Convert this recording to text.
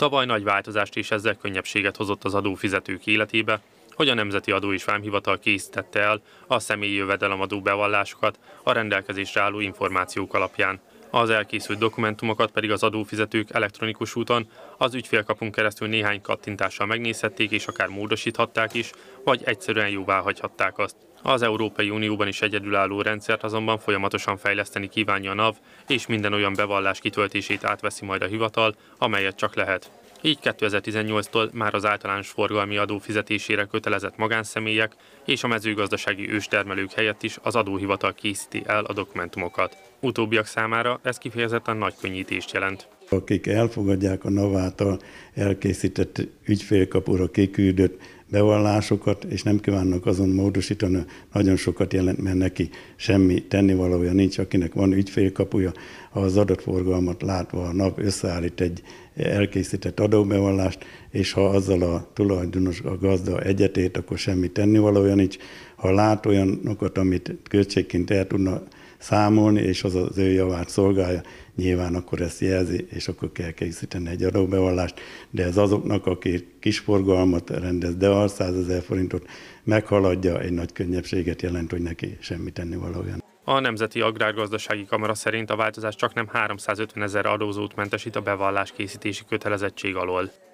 Tavaly nagy változást és ezzel könnyebbséget hozott az adófizetők életébe, hogy a Nemzeti Adó és Vámhivatal készítette el a személyi jövedelemadó bevallásokat a rendelkezésre álló információk alapján az elkészült dokumentumokat pedig az adófizetők elektronikus úton az ügyfélkapunk keresztül néhány kattintással megnézhették és akár módosíthatták is, vagy egyszerűen jóvá hagyhatták azt. Az Európai Unióban is egyedülálló rendszert azonban folyamatosan fejleszteni kívánja a NAV, és minden olyan bevallás kitöltését átveszi majd a hivatal, amelyet csak lehet. Így 2018-tól már az általános forgalmi adó fizetésére kötelezett magánszemélyek és a mezőgazdasági őstermelők helyett is az adóhivatal készíti el a dokumentumokat. Utóbbiak számára ez kifejezetten nagy könnyítést jelent akik elfogadják a NAV által elkészített ügyfélkapura kiküldött bevallásokat, és nem kívánnak azon módosítani, nagyon sokat jelent, mert neki semmi tennivalója nincs, akinek van ügyfélkapuja, ha az adatforgalmat látva a nap összeállít egy elkészített adóbevallást, és ha azzal a tulajdonos, a gazda egyetét, akkor semmi tennivalója nincs. Ha lát olyanokat, amit költségként el tudna számolni, és az az ő javát szolgálja, nyilván akkor ezt jelzi, és akkor kell készíteni egy adóbevallást, de ez azoknak, akik kisforgalmat rendez, de a 100 ezer forintot meghaladja, egy nagy könnyebbséget jelent, hogy neki semmit tenni valója. A Nemzeti Agrárgazdasági Kamara szerint a változás csak nem 350 ezer adózót mentesít a bevallás készítési kötelezettség alól.